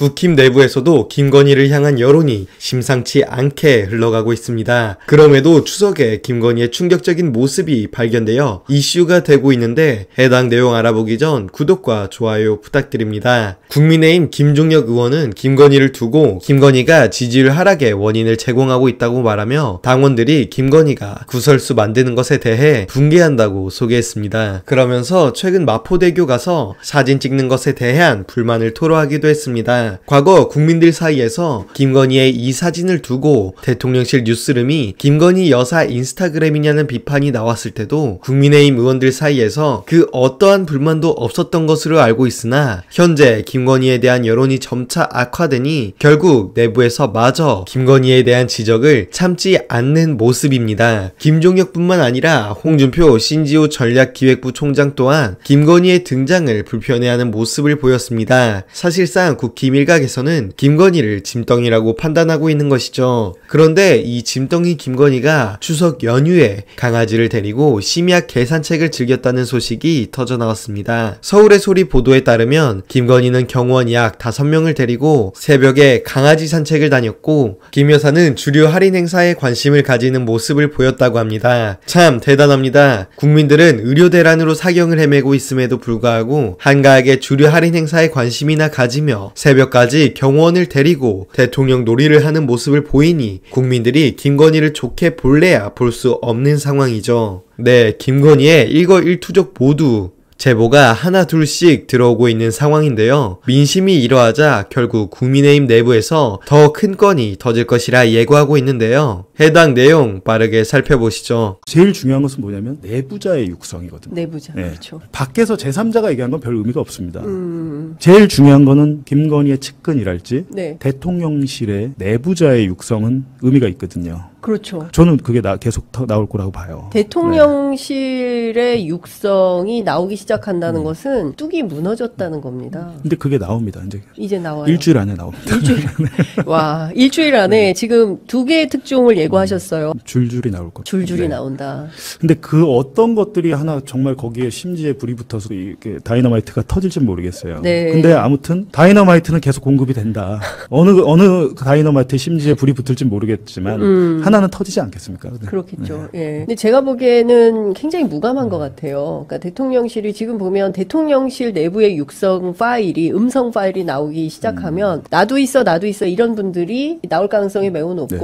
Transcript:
국힘 내부에서도 김건희를 향한 여론이 심상치 않게 흘러가고 있습니다. 그럼에도 추석에 김건희의 충격적인 모습이 발견되어 이슈가 되고 있는데 해당 내용 알아보기 전 구독과 좋아요 부탁드립니다. 국민의힘 김종혁 의원은 김건희를 두고 김건희가 지지율 하락의 원인을 제공하고 있다고 말하며 당원들이 김건희가 구설수 만드는 것에 대해 붕괴한다고 소개했습니다. 그러면서 최근 마포대교 가서 사진 찍는 것에 대한 불만을 토로하기도 했습니다. 과거 국민들 사이에서 김건희의 이 사진을 두고 대통령실 뉴스룸이 김건희 여사 인스타그램이냐는 비판이 나왔을 때도 국민의힘 의원들 사이에서 그 어떠한 불만도 없었던 것으로 알고 있으나 현재 김건희에 대한 여론이 점차 악화되니 결국 내부에서 마저 김건희에 대한 지적을 참지 않는 모습입니다. 김종혁뿐만 아니라 홍준표 신지호 전략기획부 총장 또한 김건희의 등장을 불편해하는 모습을 보였습니다. 사실상 국힘 일각에서는 김건희를 짐덩이라고 판단하고 있는 것이죠. 그런데 이 짐덩이 김건희가 추석 연휴에 강아지를 데리고 심야 계산책을 즐겼다는 소식이 터져 나왔습니다. 서울의 소리 보도에 따르면 김건희는 경호원 약 5명을 데리고 새벽에 강아지 산책을 다녔고 김 여사는 주류 할인 행사에 관심을 가지는 모습을 보였다고 합니다. 참 대단합니다. 국민들은 의료 대란으로 사경을 헤매고 있음에도 불구하고 한가하게 주류 할인 행사에 관심이나 가지며 새벽 새벽까지 경호원을 데리고 대통령 놀이를 하는 모습을 보이니 국민들이 김건희를 좋게 볼래야 볼 수 없는 상황이죠. 네, 김건희의 일거 일투족 모두 제보가 하나 둘씩 들어오고 있는 상황인데요. 민심이 이러하자 결국 국민의힘 내부에서 더 큰 건이 터질 것이라 예고하고 있는데요. 해당 내용 빠르게 살펴보시죠. 제일 중요한 것은 뭐냐면 내부자의 육성이거든요. 내부자. 네. 그렇죠. 밖에서 제3자가 얘기한 건별 의미가 없습니다. 음... 제일 중요한 거는 김건희의 측근이랄지 네. 대통령실의 내부자의 육성은 의미가 있거든요. 그렇죠. 저는 그게 나, 계속 나올 거라고 봐요. 대통령실의 네. 육성이 나오기 시작한다는 음. 것은 뚝이 무너졌다는 겁니다. 네. 근데 그게 나옵니다. 이제 이제 나와요. 일주일 안에 나옵니다. 일주일 네. 와 일주일 안에 네. 지금 두 개의 특종을 예고하셨어요. 음. 줄줄이 나올 거. 줄줄이 네. 나온다. 근데 그 어떤 것들이 하나 정말 거기에 심지에 불이 붙어서 이게 다이너마이트가 터질지 모르겠어요. 네. 근데 아무튼 다이너마이트는 계속 공급이 된다. 어느 어느 다이너마이트 심지에 불이 붙을지 모르겠지만. 음. 하나는 터지지 않겠습니까? 네. 그렇겠죠. 예. 근데 제가 보기에는 굉장히 무감한 것 같아요. 그러니까 대통령실이 지금 보면 대통령실 내부의 육성 파일이 음성 파일이 나오기 시작하면 음. 나도 있어 나도 있어 이런 분들이 나올 가능성이 매우 높고 네.